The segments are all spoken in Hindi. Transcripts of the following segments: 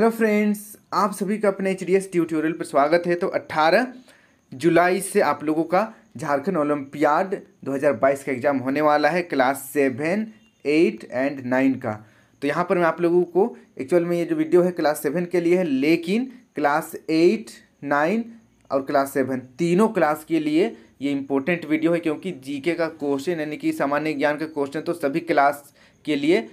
हेलो फ्रेंड्स आप सभी का अपने एच डी एस ट्यूटोरियल पर स्वागत है तो 18 जुलाई से आप लोगों का झारखंड ओलंपियाड 2022 का एग्ज़ाम होने वाला है class seven eight and nine का तो यहाँ पर मैं आप लोगों को एक्चुअल में ये जो वीडियो है क्लास सेवन के लिए है लेकिन क्लास एट नाइन और क्लास सेवन तीनों क्लास के लिए ये इम्पोर्टेंट वीडियो है क्योंकि जीके का क्वेश्चन यानी कि सामान्य ज्ञान का क्वेश्चन तो सभी क्लास के लिए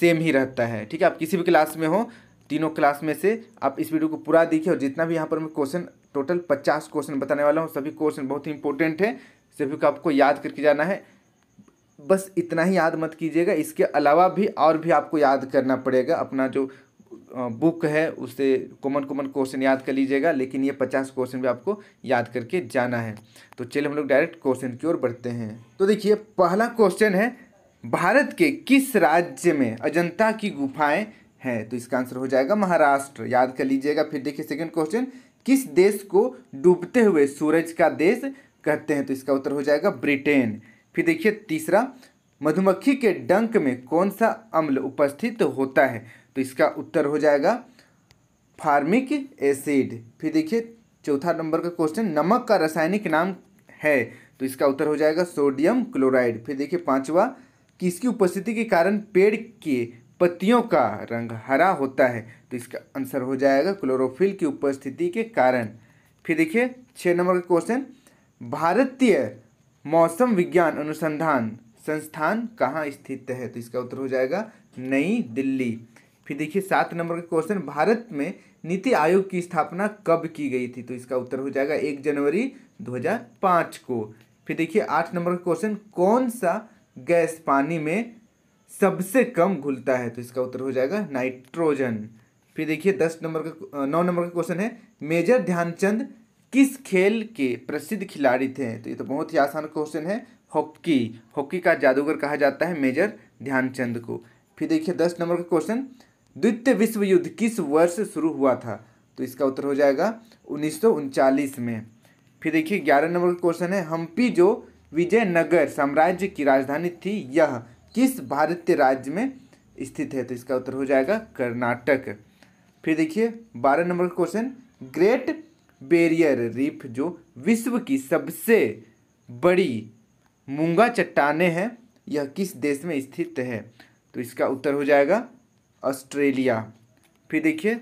सेम ही रहता है ठीक है आप किसी भी क्लास में हो तीनों क्लास में से आप इस वीडियो को पूरा देखिए और जितना भी यहाँ पर मैं क्वेश्चन टोटल पचास क्वेश्चन बताने वाला हूँ सभी क्वेश्चन बहुत ही इंपॉर्टेंट है सभी को आपको याद करके जाना है बस इतना ही याद मत कीजिएगा इसके अलावा भी और भी आपको याद करना पड़ेगा अपना जो बुक है उससे कॉमन कॉमन क्वेश्चन याद कर लीजिएगा लेकिन ये पचास क्वेश्चन भी आपको याद करके जाना है तो चलिए हम लोग डायरेक्ट क्वेश्चन की ओर बढ़ते हैं तो देखिए पहला क्वेश्चन है भारत के किस राज्य में अजंता की गुफाएं है तो इसका आंसर हो जाएगा महाराष्ट्र याद कर लीजिएगा फिर देखिए सेकंड क्वेश्चन किस देश को डूबते हुए सूरज का देश कहते हैं तो इसका उत्तर हो जाएगा ब्रिटेन फिर देखिए तीसरा मधुमक्खी के डंक में कौन सा अम्ल उपस्थित होता है तो इसका उत्तर हो जाएगा फार्मिक एसिड फिर देखिए चौथा नंबर का क्वेश्चन नमक का रासायनिक नाम है तो इसका उत्तर हो जाएगा सोडियम क्लोराइड फिर देखिए पांचवा किसकी उपस्थिति के कारण पेड़ के पत्तियों का रंग हरा होता है तो इसका आंसर हो जाएगा क्लोरोफिल की उपस्थिति के कारण फिर देखिए छः नंबर का क्वेश्चन भारतीय मौसम विज्ञान अनुसंधान संस्थान कहाँ स्थित है तो इसका उत्तर हो जाएगा नई दिल्ली फिर देखिए सात नंबर का क्वेश्चन भारत में नीति आयोग की स्थापना कब की गई थी तो इसका उत्तर हो जाएगा एक जनवरी 2005 को फिर देखिए आठ नंबर का क्वेश्चन कौन सा गैस पानी में सबसे कम घुलता है तो इसका उत्तर हो जाएगा नाइट्रोजन फिर देखिए दस नंबर का नौ नंबर का क्वेश्चन है मेजर ध्यानचंद किस खेल के प्रसिद्ध खिलाड़ी थे तो ये तो बहुत ही आसान क्वेश्चन है हॉकी हॉकी का जादूगर कहा जाता है मेजर ध्यानचंद को फिर देखिए दस नंबर का क्वेश्चन द्वितीय विश्व युद्ध किस वर्ष शुरू हुआ था तो इसका उत्तर हो जाएगा उन्नीस में फिर देखिए ग्यारह नंबर का क्वेश्चन है हम्पी जो विजयनगर साम्राज्य की राजधानी थी यह किस भारतीय राज्य में स्थित है तो इसका उत्तर हो जाएगा कर्नाटक फिर देखिए बारह नंबर का क्वेश्चन ग्रेट बेरियर रीफ जो विश्व की सबसे बड़ी मूंगा चट्टाने हैं यह किस देश में स्थित है तो इसका उत्तर हो जाएगा ऑस्ट्रेलिया फिर देखिए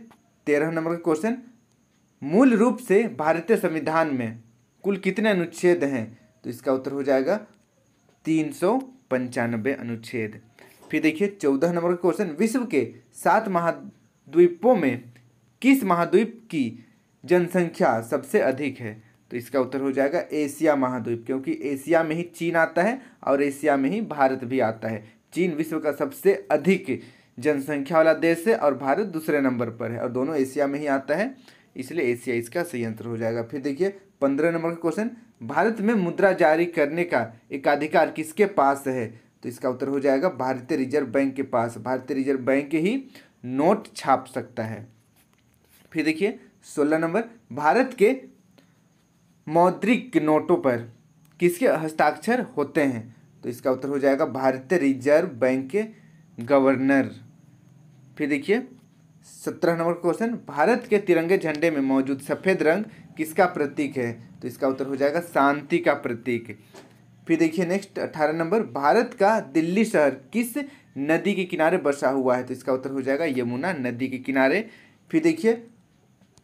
तेरह नंबर का क्वेश्चन मूल रूप से भारतीय संविधान में कुल कितने अनुच्छेद हैं तो इसका उत्तर हो जाएगा तीन सौ पंचानबे अनुच्छेद फिर देखिए चौदह नंबर का क्वेश्चन विश्व के सात महाद्वीपों में किस महाद्वीप की जनसंख्या सबसे अधिक है तो इसका उत्तर हो जाएगा एशिया महाद्वीप क्योंकि एशिया में ही चीन आता है और एशिया में ही भारत भी आता है चीन विश्व का सबसे अधिक जनसंख्या वाला देश है और भारत दूसरे नंबर पर है और दोनों एशिया में ही आता है इसलिए एशिया इसका सही हो जाएगा फिर देखिए पंद्रह नंबर का क्वेश्चन भारत में मुद्रा जारी करने का एक अधिकार किसके पास है तो इसका उत्तर हो जाएगा भारतीय रिजर्व बैंक के पास भारतीय रिजर्व बैंक ही नोट छाप सकता है फिर देखिए सोलह नंबर भारत के मौद्रिक नोटों पर किसके हस्ताक्षर होते हैं तो इसका उत्तर हो जाएगा भारतीय रिजर्व बैंक के गवर्नर फिर देखिए सत्रह नंबर क्वेश्चन भारत के तिरंगे झंडे में मौजूद सफ़ेद रंग किसका प्रतीक है तो इसका उत्तर हो जाएगा शांति का प्रतीक फिर देखिए नेक्स्ट अठारह नंबर भारत का दिल्ली शहर किस नदी के किनारे बसा हुआ है तो इसका उत्तर हो जाएगा यमुना नदी के किनारे फिर देखिए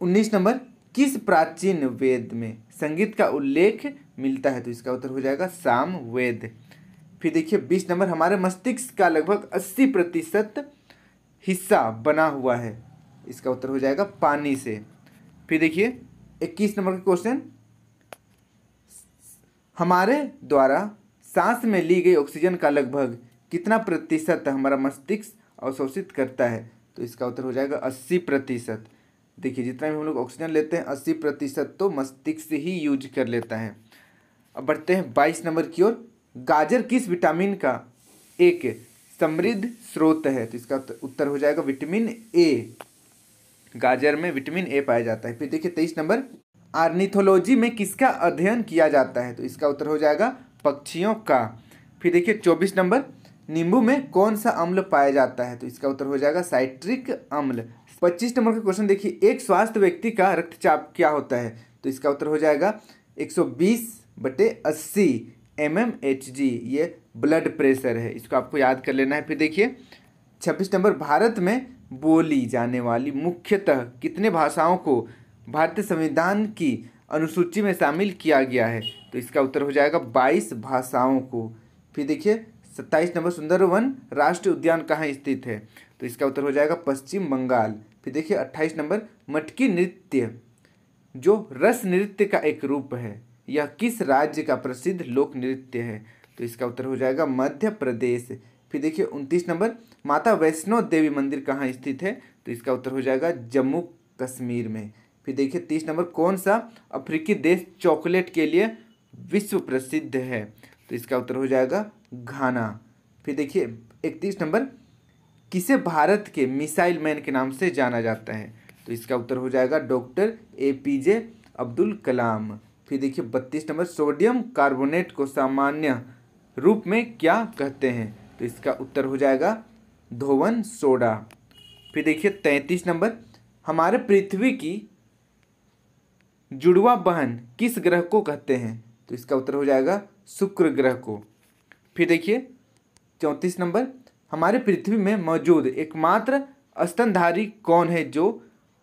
उन्नीस नंबर किस प्राचीन वेद में संगीत का उल्लेख मिलता है तो इसका उत्तर हो जाएगा साम वेद फिर देखिए बीस नंबर हमारे मस्तिष्क का लगभग अस्सी प्रतिशत हिस्सा बना हुआ है इसका उत्तर हो जाएगा पानी से फिर देखिए इक्कीस नंबर का क्वेश्चन हमारे द्वारा सांस में ली गई ऑक्सीजन का लगभग कितना प्रतिशत हमारा मस्तिष्क अवशोषित करता है तो इसका उत्तर हो जाएगा अस्सी प्रतिशत देखिए जितना भी हम लोग ऑक्सीजन लेते हैं अस्सी प्रतिशत तो मस्तिष्क से ही यूज कर लेता है अब बढ़ते हैं बाईस नंबर की ओर गाजर किस विटामिन का एक समृद्ध स्रोत है तो इसका उत्तर हो जाएगा विटामिन ए गाजर में विटामिन ए पाया जाता है फिर देखिए तेईस नंबर आर्निथोलॉजी में किसका अध्ययन किया जाता है तो इसका उत्तर हो जाएगा पक्षियों का फिर देखिए चौबीस नंबर नींबू में कौन सा अम्ल पाया जाता है तो इसका उत्तर हो जाएगा साइट्रिक अम्ल पच्चीस नंबर का क्वेश्चन देखिए एक स्वास्थ्य व्यक्ति का रक्तचाप क्या होता है तो इसका उत्तर हो जाएगा एक सौ बीस बटे अस्सी एम एम एच जी ये ब्लड प्रेशर है इसको आपको याद कर लेना है फिर देखिए छब्बीस नंबर भारत में बोली जाने वाली मुख्यतः कितने भाषाओं को भारतीय संविधान की अनुसूची में शामिल किया गया है तो इसका उत्तर हो जाएगा बाईस भाषाओं को फिर देखिए सत्ताईस नंबर सुंदरवन राष्ट्रीय उद्यान कहाँ स्थित है तो इसका उत्तर हो जाएगा पश्चिम बंगाल फिर देखिए अट्ठाईस नंबर मटकी नृत्य जो रस नृत्य का एक रूप है यह किस राज्य का प्रसिद्ध लोक नृत्य है तो इसका उत्तर हो जाएगा मध्य प्रदेश फिर देखिए उनतीस नंबर माता वैष्णो देवी मंदिर कहाँ स्थित है तो इसका उत्तर हो जाएगा जम्मू कश्मीर में फिर देखिए तीस नंबर कौन सा अफ्रीकी देश चॉकलेट के लिए विश्व प्रसिद्ध है तो इसका उत्तर हो जाएगा घाना फिर देखिए इकतीस नंबर किसे भारत के मिसाइल मैन के नाम से जाना जाता है तो इसका उत्तर हो जाएगा doctor A P J Abdul Kalam फिर देखिए बत्तीस नंबर सोडियम कार्बोनेट को सामान्य रूप में क्या कहते हैं तो इसका उत्तर हो जाएगा धोवन सोडा फिर देखिए तैंतीस नंबर हमारे पृथ्वी की जुड़वा बहन किस ग्रह को कहते हैं तो इसका उत्तर हो जाएगा शुक्र ग्रह को फिर देखिए चौंतीस नंबर हमारे पृथ्वी में मौजूद एकमात्र स्तनधारी कौन है जो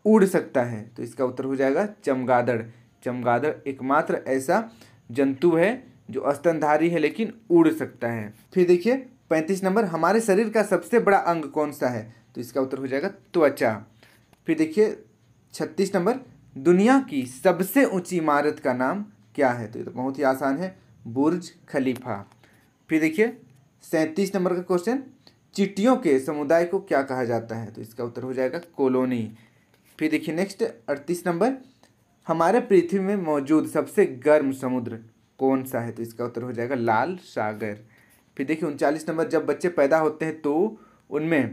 उड़ सकता है तो इसका उत्तर हो जाएगा चमगादड़ चमगादड़ एकमात्र ऐसा जंतु है जो अस्तनधारी है लेकिन उड़ सकता है फिर तो देखिए पैंतीस नंबर हमारे शरीर का सबसे बड़ा अंग कौन सा है तो इसका उत्तर हो जाएगा त्वचा फिर देखिए छत्तीस नंबर दुनिया की सबसे ऊंची इमारत का नाम क्या है तो ये तो बहुत ही आसान है बुर्ज खलीफा फिर देखिए सैंतीस नंबर का क्वेश्चन चिट्टियों के समुदाय को क्या कहा जाता है तो इसका उत्तर हो जाएगा कॉलोनी फिर देखिए नेक्स्ट अड़तीस नंबर हमारे पृथ्वी में मौजूद सबसे गर्म समुद्र कौन सा है तो इसका उत्तर हो जाएगा लाल सागर फिर देखिए उनचालीस नंबर जब बच्चे पैदा होते हैं तो उनमें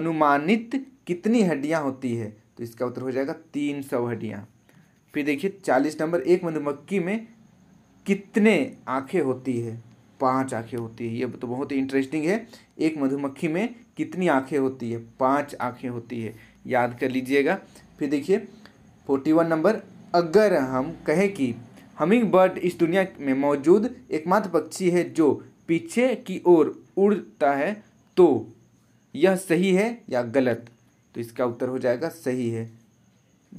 अनुमानित कितनी हड्डियाँ होती है तो इसका उत्तर हो जाएगा तीन सौ हड्डियाँ फिर देखिए चालीस नंबर एक मधुमक्खी में कितने आँखें होती है पांच आँखें होती है ये तो बहुत ही इंटरेस्टिंग है एक मधुमक्खी में कितनी आँखें होती है पाँच आँखें होती है याद कर लीजिएगा फिर देखिए फोर्टी वन नंबर अगर हम कहें कि हमिंग बर्ड इस दुनिया में मौजूद एकमात्र पक्षी है जो पीछे की ओर उड़ता है तो यह सही है या गलत तो इसका उत्तर हो जाएगा सही है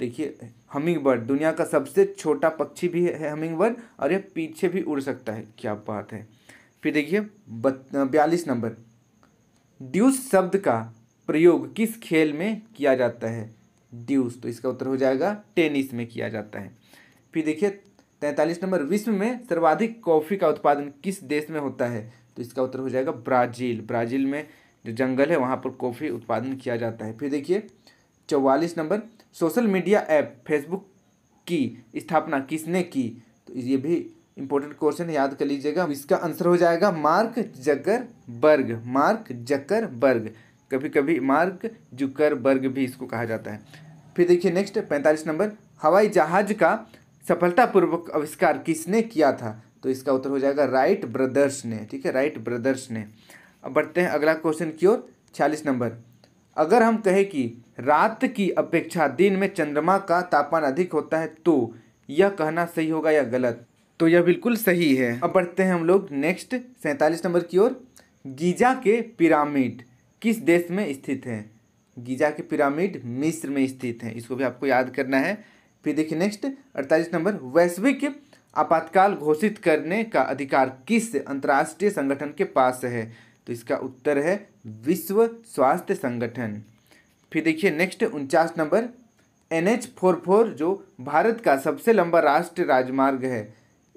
देखिए हमिंग बर्ड दुनिया का सबसे छोटा पक्षी भी है हमिंग बर्ड और यह पीछे भी उड़ सकता है क्या बात है फिर देखिए बयालीस नंबर ड्यूस शब्द का प्रयोग किस खेल में किया जाता है ड्यूस तो इसका उत्तर हो जाएगा टेनिस में किया जाता है फिर देखिए तैंतालीस नंबर विश्व में सर्वाधिक कॉफ़ी का उत्पादन किस देश में होता है तो इसका उत्तर हो जाएगा ब्राज़ील ब्राज़ील में जो जंगल है वहाँ पर कॉफ़ी उत्पादन किया जाता है फिर देखिए चौवालीस number social media app Facebook की स्थापना किसने की तो ये भी इंपॉर्टेंट क्वेश्चन याद कर लीजिएगा इसका आंसर हो जाएगा मार्क जकर बर्ग मार्क जकर बर्ग कभी कभी मार्क जुकर बर्ग भी इसको कहा जाता है फिर देखिए नेक्स्ट पैंतालीस नंबर हवाई जहाज का सफलतापूर्वक आविष्कार किसने किया था तो इसका उत्तर हो जाएगा राइट ब्रदर्स ने ठीक है राइट ब्रदर्स ने अब बढ़ते हैं अगला क्वेश्चन की ओर छियालीस नंबर अगर हम कहें कि रात की अपेक्षा दिन में चंद्रमा का तापमान अधिक होता है तो यह कहना सही होगा या गलत तो यह बिल्कुल सही है अब बढ़ते हैं हम लोग नेक्स्ट सैंतालीस नंबर की ओर गीजा के पिरामिड किस देश में स्थित हैं गीजा के पिरामिड मिस्र में स्थित हैं इसको भी आपको याद करना है फिर देखिए नेक्स्ट अड़तालीस नंबर वैश्विक आपातकाल घोषित करने का अधिकार किस अंतर्राष्ट्रीय संगठन के पास है तो इसका उत्तर है विश्व स्वास्थ्य संगठन फिर देखिए नेक्स्ट उनचास number N H four four जो भारत का सबसे लंबा राष्ट्रीय राजमार्ग है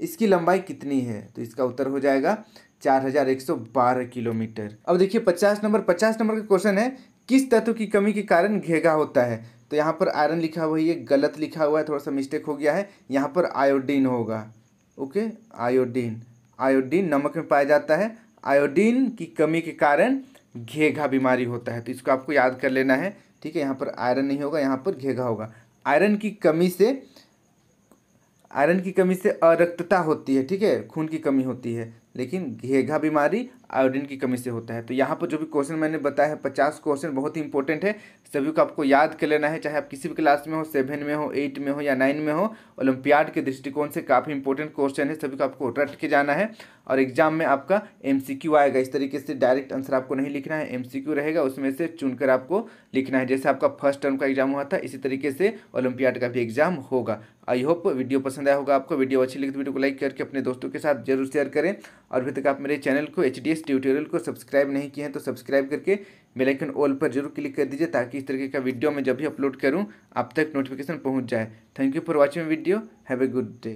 इसकी लंबाई कितनी है तो इसका उत्तर हो जाएगा चार हजार एक सौ बारह किलोमीटर अब देखिए पचास नंबर पचास नंबर का क्वेश्चन है किस तत्व की कमी के कारण घेगा होता है तो यहाँ पर आयरन लिखा हुआ है ये गलत लिखा हुआ है थोड़ा सा मिस्टेक हो गया है यहाँ पर आयोडीन होगा ओके आयोडीन आयोडीन नमक में पाया जाता है आयोडीन की कमी के कारण घेघा बीमारी होता है तो इसको आपको याद कर लेना है ठीक है यहाँ पर आयरन नहीं होगा यहाँ पर घेघा होगा आयरन की कमी से आयरन की कमी से अरक्तता होती है ठीक है खून की कमी होती है लेकिन घेघा बीमारी आयोडीन की कमी से होता है तो यहाँ पर जो भी क्वेश्चन मैंने बताया है पचास क्वेश्चन बहुत ही इंपॉर्टेंट है सभी को आपको याद कर लेना है चाहे आप किसी भी क्लास में हो सेवन में हो एट में हो या नाइन में हो ओलंपियाड के दृष्टिकोण से काफ़ी इंपॉर्टेंट क्वेश्चन है सभी को आपको रट के जाना है और एग्जाम में आपका एम आएगा इस तरीके से डायरेक्ट आंसर आपको नहीं लिखना है एम रहेगा उसमें से चुनकर आपको लिखना है जैसे आपका फर्स्ट टर्म का एग्जाम हुआ था इसी तरीके से ओलंपियाड का भी एग्जाम होगा आई होप वीडियो पसंद आया होगा आपको वीडियो अच्छी लगी तो वीडियो को लाइक करके अपने दोस्तों के साथ जरूर शेयर करें और अभी तक आप मेरे चैनल को एच इस ट्यूटोरियल को सब्सक्राइब नहीं किया हैं तो सब्सक्राइब करके बेलाइकन ऑल पर जरूर क्लिक कर दीजिए ताकि इस तरीके का वीडियो मैं जब भी अपलोड करूँ आप तक नोटिफिकेशन पहुँच जाए thank you for watching video have a good day